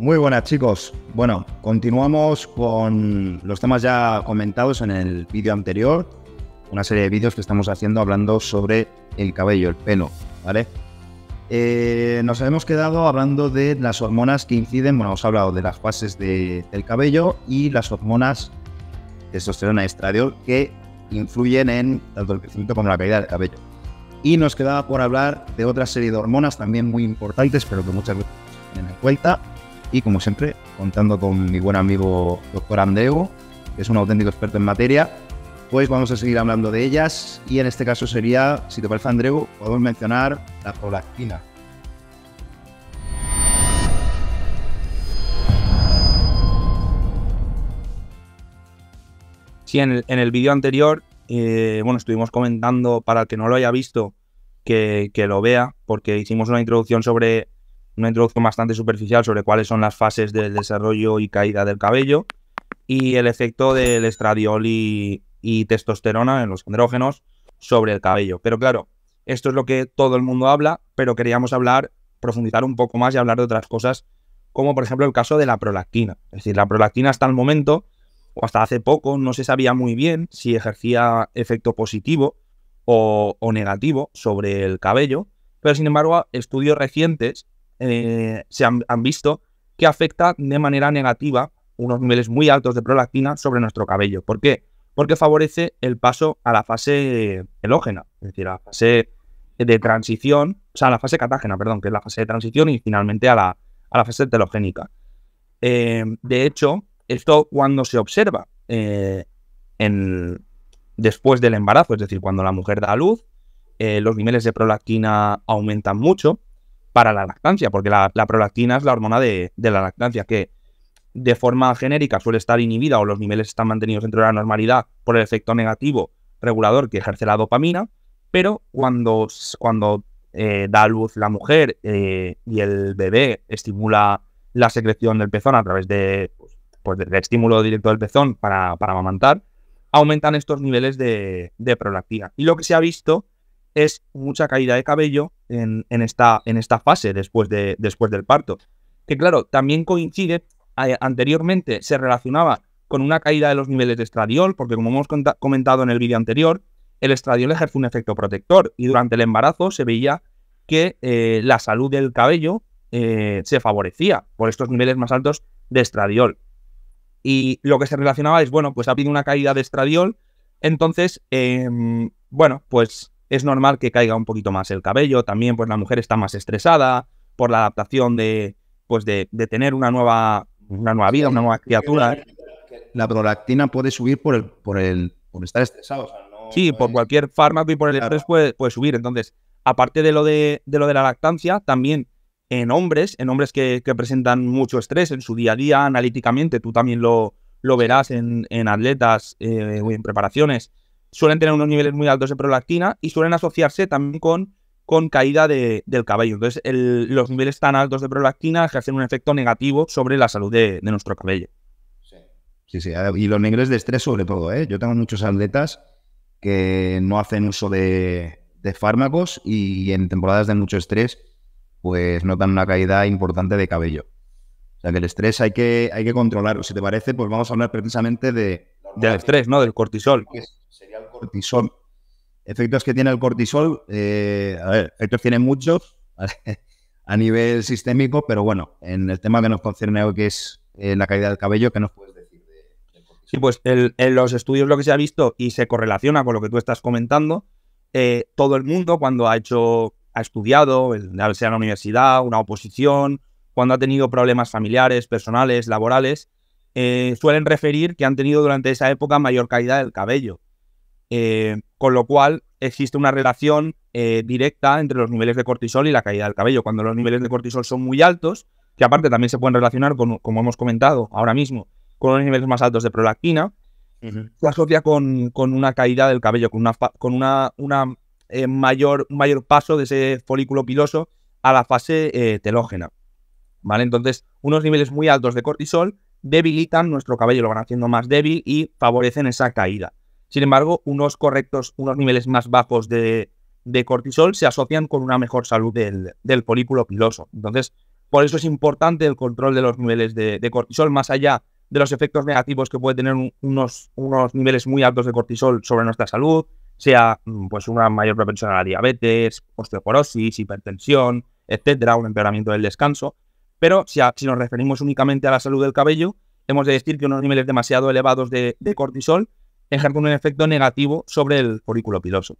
Muy buenas chicos. Bueno, continuamos con los temas ya comentados en el vídeo anterior. Una serie de vídeos que estamos haciendo hablando sobre el cabello, el pelo, ¿vale? Eh, nos hemos quedado hablando de las hormonas que inciden, bueno, hemos hablado de las fases del cabello y las hormonas de testosterona y estradiol que influyen en tanto el crecimiento como la caída del cabello. Y nos quedaba por hablar de otra serie de hormonas también muy importantes, pero que muchas veces tienen en cuenta, y como siempre contando con mi buen amigo doctor Andreu, que es un auténtico experto en materia, pues vamos a seguir hablando de ellas y en este caso sería, si te parece Andreu, podemos mencionar la prolactina. Sí, en el, vídeo anterior, eh, bueno, estuvimos comentando, para el que no lo haya visto, que, que lo vea, porque hicimos una introducción sobre una introducción bastante superficial sobre cuáles son las fases del desarrollo y caída del cabello y el efecto del estradiol y, testosterona en los andrógenos sobre el cabello. Pero claro, esto es lo que todo el mundo habla, pero queríamos hablar, profundizar un poco más y hablar de otras cosas, como por ejemplo el caso de la prolactina. Es decir, la prolactina hasta el momento, o hasta hace poco, no se sabía muy bien si ejercía efecto positivo o negativo sobre el cabello, pero sin embargo, estudios recientes eh, se han, visto que afecta de manera negativa unos niveles muy altos de prolactina sobre nuestro cabello. ¿Por qué? Porque favorece el paso a la fase elógena es decir, a la fase de transición, o sea, a la fase catágena, perdón, que es la fase de transición y finalmente a la, la fase telogénica. Eh, de hecho, esto cuando se observa eh, después del embarazo, es decir, cuando la mujer da a luz, los niveles de prolactina aumentan mucho para la lactancia, porque la, prolactina es la hormona de, la lactancia, que de forma genérica suele estar inhibida o los niveles están mantenidos dentro de la normalidad por el efecto negativo regulador que ejerce la dopamina, pero cuando, cuando eh, da luz la mujer eh, y el bebé estimula la secreción del pezón a través de, pues, del estímulo directo del pezón para, para amamantar, aumentan estos niveles de prolactina. Y lo que se ha visto es mucha caída de cabello en, esta, en esta fase después, de, después del parto. Que claro, también coincide, anteriormente se relacionaba con una caída de los niveles de estradiol, porque como hemos comentado en el vídeo anterior, el estradiol ejerce un efecto protector y durante el embarazo se veía que eh, la salud del cabello eh, se favorecía por estos niveles más altos de estradiol. Y lo que se relacionaba es, bueno, pues ha habido una caída de estradiol, entonces, em, bueno, pues es normal que caiga un poquito más el cabello, también pues la mujer está más estresada por la adaptación de, pues de, tener una nueva, una nueva vida, una nueva criatura. La prolactina puede subir por el, por el, por estar estresado. sí, por cualquier fármaco y por el estrés puede, subir. Entonces, aparte de lo de, de, lo de la lactancia, también en hombres, en hombres que, presentan mucho estrés en su día a día, analíticamente, tú también lo, lo verás en, atletas eh, o en preparaciones, suelen tener unos niveles muy altos de prolactina y suelen asociarse también con, con caída del cabello. Entonces, los niveles tan altos de prolactina ejercen un efecto negativo sobre la salud de, nuestro cabello. Sí. sí, y los niveles de estrés sobre todo. ¿eh? Yo tengo muchos atletas que no hacen uso de, fármacos y en temporadas de mucho estrés, pues notan una caída importante de cabello. O sea que el estrés hay que, hay que controlarlo. Si te parece, pues vamos a hablar precisamente de... Del estrés, ¿no? Del cortisol cortisol. Efectos que tiene el cortisol, eh, a ver, efectos tiene muchos a nivel sistémico, pero bueno, en el tema que nos concierne hoy, que es eh, la caída del cabello, ¿qué nos puedes decir de, Sí, pues en los estudios lo que se ha visto y se correlaciona con lo que tú estás comentando, eh, todo el mundo cuando ha hecho, ha estudiado, sea en la universidad, una oposición, cuando ha tenido problemas familiares, personales, laborales, eh, suelen referir que han tenido durante esa época mayor caída del cabello. Eh, con lo cual existe una relación eh, directa entre los niveles de cortisol y la caída del cabello. Cuando los niveles de cortisol son muy altos, que aparte también se pueden relacionar con, como hemos comentado ahora mismo, con los niveles más altos de prolactina, se asocia con, una caída del cabello, con una, eh, mayor, un mayor paso de ese folículo piloso a la fase telógena. ¿Vale? Entonces, unos niveles muy altos de cortisol debilitan nuestro cabello, lo van haciendo más débil y favorecen esa caída. Sin embargo, unos correctos, unos niveles más bajos de, cortisol se asocian con una mejor salud del, del, folículo piloso. Entonces, por eso es importante el control de los niveles de, cortisol, más allá de los efectos negativos que puede tener unos, unos niveles muy altos de cortisol sobre nuestra salud, sea mm, pues una mayor propensión a la diabetes, osteoporosis, hipertensión, etcétera, un empeoramiento del descanso. Pero si, nos referimos únicamente a la salud del cabello, hemos de decir que unos niveles demasiado elevados de cortisol ejercen un efecto negativo sobre el folículo piloso.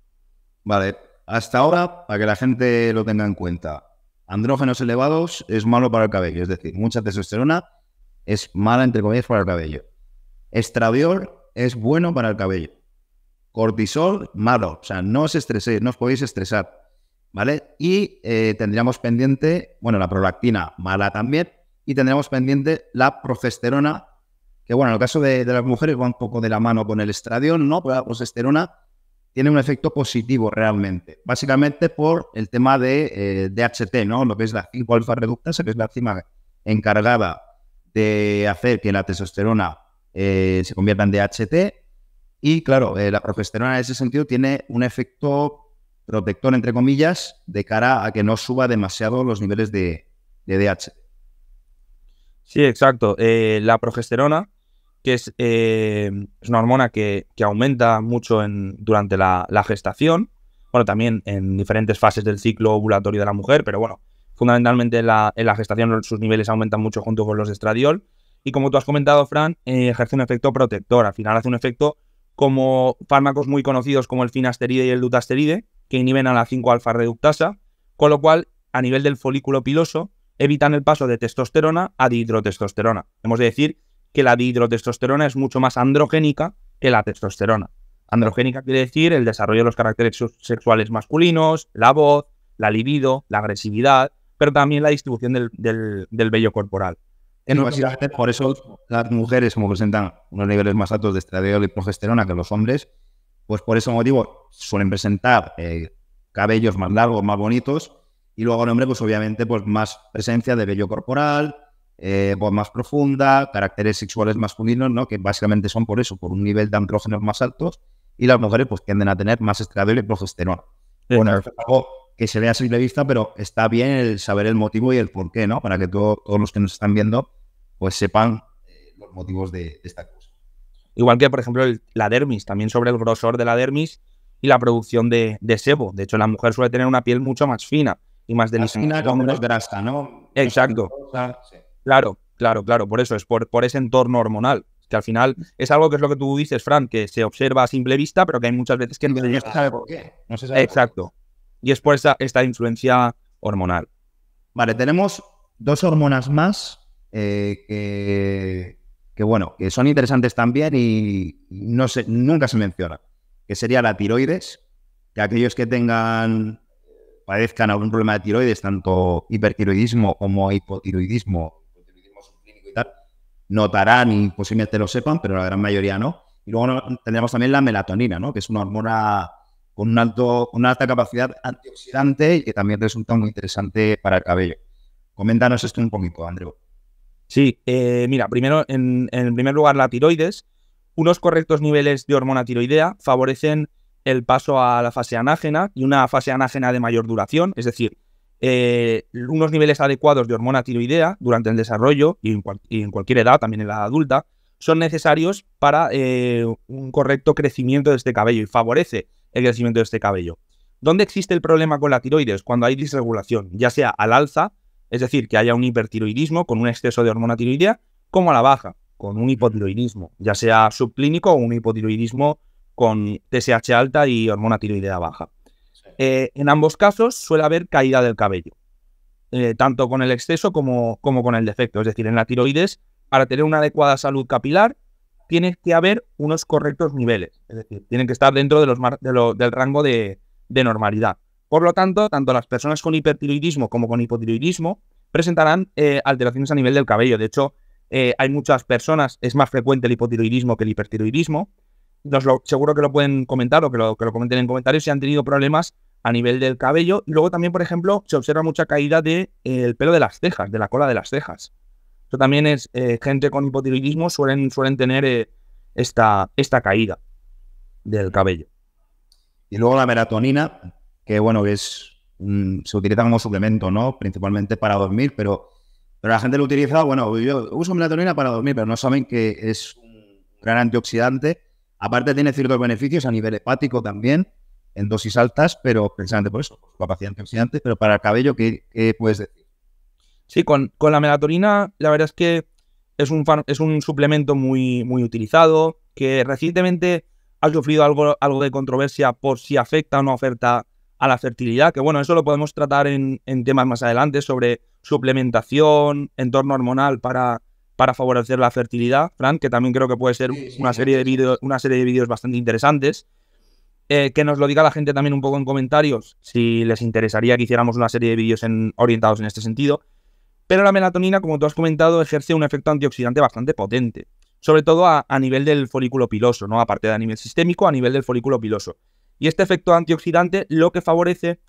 Vale, hasta ahora, para que la gente lo tenga en cuenta, andrógenos elevados es malo para el cabello, es decir, mucha testosterona es mala, entre comillas, para el cabello. Estradiol es bueno para el cabello. Cortisol, malo. O sea, no os estreséis, no os podéis estresar. ¿Vale? Y eh, tendríamos pendiente, bueno, la prolactina, mala también. Y tendríamos pendiente la progesterona, bueno, en el caso de, las mujeres va un poco de la mano con el estradiol, ¿no? Pero pues, la ah, progesterona pues tiene un efecto positivo realmente, básicamente por el tema de eh, DHT, ¿no? Lo que es la 5-alfa que es la enzima encargada de hacer que la testosterona eh, se convierta en DHT. Y claro, eh, la progesterona en ese sentido tiene un efecto protector, entre comillas, de cara a que no suba demasiado los niveles de, de DHT. Sí, exacto. la progesterona que eh, es, una hormona que, aumenta mucho en, durante la, gestación, bueno, también en diferentes fases del ciclo ovulatorio de la mujer, pero bueno, fundamentalmente en la, gestación sus niveles aumentan mucho junto con los de estradiol. Y como tú has comentado, Fran, eh, ejerce un efecto protector, al final hace un efecto como fármacos muy conocidos como el finasteride y el dutasteride, que inhiben a la 5-alfa reductasa, con lo cual, a nivel del folículo piloso, evitan el paso de testosterona a dihidrotestosterona. Hemos de decir que la dihidrotestosterona es mucho más androgénica que la testosterona. Androgénica quiere decir el desarrollo de los caracteres sexuales masculinos, la voz, la libido, la agresividad, pero también la distribución del, vello corporal. En básicamente por eso las mujeres como presentan unos niveles más altos de estradiol y progesterona que los hombres, pues por ese motivo suelen presentar eh, cabellos más largos, más bonitos, y luego el hombre, pues obviamente, pues más presencia de vello corporal, eh, voz más profunda, caracteres sexuales masculinos, ¿no? que básicamente son por eso, por un nivel de andrógenos más altos, y las mujeres pues tienden a tener más estradiol y progesterona. bueno, es que se vea a simple vista, pero está bien el saber el motivo y el por qué, ¿no? Para que todos los que nos están viendo pues sepan eh, los motivos de, esta cosa. Igual que, por ejemplo, la dermis, también sobre el grosor de la dermis y la producción de, sebo. De hecho, la mujer suele tener una piel mucho más fina y más delicada. Fina con menos grasa, ¿no? Exacto. Claro, claro, claro, por eso es, por, ese entorno hormonal que al final es algo que es lo que tú dices, Fran, que se observa a simple vista, pero que hay muchas veces que no, se sabe por qué. Exacto. Y es por esta, esta influencia hormonal. Vale, tenemos dos hormonas más eh, que, bueno, que son interesantes también y no se, nunca se menciona, que sería la tiroides, que aquellos que tengan, padezcan algún problema de tiroides, tanto hipertiroidismo como hipotiroidismo, notarán y posiblemente lo sepan, pero la gran mayoría no. Y luego tendremos también la melatonina, ¿no? que es una hormona con un alto, una alta capacidad antioxidante y que también resulta muy interesante para el cabello. Coméntanos esto un poquito, Andreu. Sí, eh, mira, primero, en, primer lugar, la tiroides. Unos correctos niveles de hormona tiroidea favorecen el paso a la fase anágena y una fase anágena de mayor duración, es decir, eh, unos niveles adecuados de hormona tiroidea durante el desarrollo y en, cualquier edad, también en la adulta, son necesarios para eh, un correcto crecimiento de este cabello y favorece el crecimiento de este cabello. ¿Dónde existe el problema con la tiroides? Cuando hay disregulación, ya sea al alza, es decir, que haya un hipertiroidismo con un exceso de hormona tiroidea, como a la baja, con un hipotiroidismo, ya sea subclínico o un hipotiroidismo con TSH alta y hormona tiroidea baja. Eh, en ambos casos suele haber caída del cabello, eh, tanto con el exceso como, con el defecto. Es decir, en la tiroides, para tener una adecuada salud capilar, tiene que haber unos correctos niveles. Es decir, tienen que estar dentro del rango de, normalidad. Por lo tanto, tanto las personas con hipertiroidismo como con hipotiroidismo presentarán eh, alteraciones a nivel del cabello. De hecho, hay muchas personas, es más frecuente el hipotiroidismo que el hipertiroidismo. seguro que lo pueden comentar o que lo comenten en comentarios si han tenido problemas a nivel del cabello. Y luego también, por ejemplo, se observa mucha caída del de, eh, el pelo de las cejas, de la cola de las cejas. Eso también es eh, gente con hipotiroidismo suelen, suelen tener eh, esta, esta caída del cabello. Y luego la melatonina, que bueno, es mm, se utiliza como suplemento, ¿no? Principalmente para dormir, pero, pero la gente lo utiliza, bueno, yo uso melatonina para dormir, pero no saben que es un gran antioxidante. Aparte tiene ciertos beneficios a nivel hepático también en dosis altas, pero precisamente por eso, capacidad pero para el cabello, ¿qué, puedes decir? Sí, con, la melatonina, la verdad es que es un, es un suplemento muy, muy utilizado, que recientemente ha sufrido algo, algo de controversia por si afecta o no afecta a la fertilidad, que bueno, eso lo podemos tratar en, temas más adelante sobre suplementación, entorno hormonal para, para favorecer la fertilidad, Fran, que también creo que puede ser una serie de vídeos, una serie de vídeos bastante interesantes. Eh, que nos lo diga la gente también un poco en comentarios, si les interesaría que hiciéramos una serie de vídeos orientados en este sentido. Pero la melatonina, como tú has comentado, ejerce un efecto antioxidante bastante potente, sobre todo a, nivel del folículo piloso, ¿no? Aparte de a nivel sistémico, a nivel del folículo piloso. Y este efecto antioxidante lo que favorece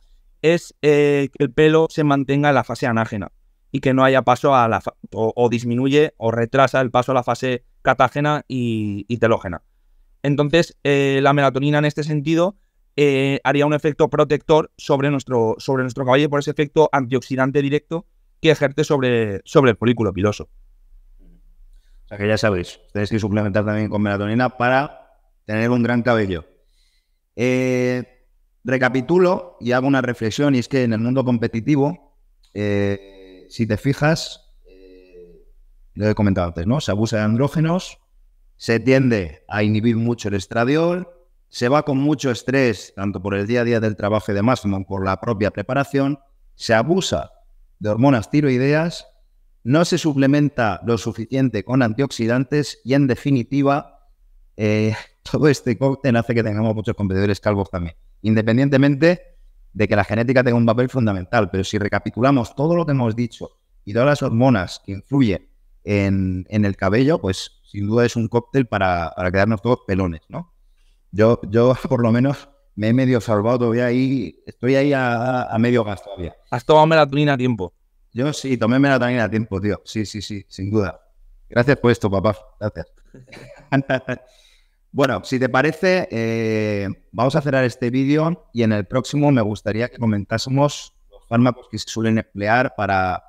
es eh, que el pelo se mantenga en la fase anágena y que no haya paso a la o, disminuye o retrasa el paso a la fase catágena y, y telógena. Entonces, eh, la melatonina en este sentido eh, haría un efecto protector sobre nuestro, sobre nuestro cabello por ese efecto antioxidante directo que ejerce sobre, sobre el folículo piloso. O sea que ya sabéis, tenéis que suplementar también con melatonina para tener un gran cabello. Eh, recapitulo y hago una reflexión y es que en el mundo competitivo, si te fijas, lo he comentado antes, ¿no? Se abusa de andrógenos, se tiende a inhibir mucho el estradiol, se va con mucho estrés, tanto por el día a día del trabajo y demás, como por la propia preparación, se abusa de hormonas tiroideas, no se suplementa lo suficiente con antioxidantes y en definitiva eh, todo este cóctel hace que tengamos muchos competidores calvos también, independientemente de que la genética tenga un papel fundamental, pero si recapitulamos todo lo que hemos dicho y todas las hormonas que influyen en el cabello, pues sin duda es un cóctel para, quedarnos todos pelones, ¿no? Yo, yo por lo menos me he medio salvado todavía ahí, estoy ahí a, medio gasto todavía. ¿Has tomado melatonina a tiempo? Yo sí, tomé melatonina a tiempo, tío. Sí, sí, sí, sin duda. Gracias por esto, papá. Gracias. bueno, si te parece, eh, vamos a cerrar este vídeo y en el próximo me gustaría que comentásemos los fármacos que se suelen emplear para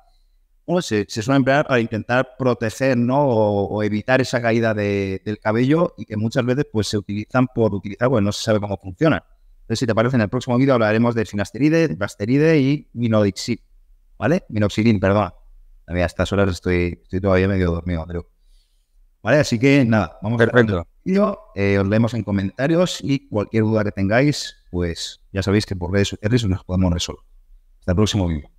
bueno, se, se, suele emplear para intentar proteger ¿no? o, evitar esa caída de, del cabello y que muchas veces pues, se utilizan por utilizar, bueno, no se sabe cómo funciona. Entonces, si te parece, en el próximo vídeo hablaremos de finasteride, basteride y minoxidil, ¿vale? Minoxidil, perdón. A, estas horas estoy, estoy todavía medio dormido, Andreu. ¿Vale? Así que nada, vamos Perfecto. a vídeo. Eh, os leemos en comentarios y cualquier duda que tengáis, pues ya sabéis que por redes sociales nos podemos resolver. Hasta el próximo vídeo.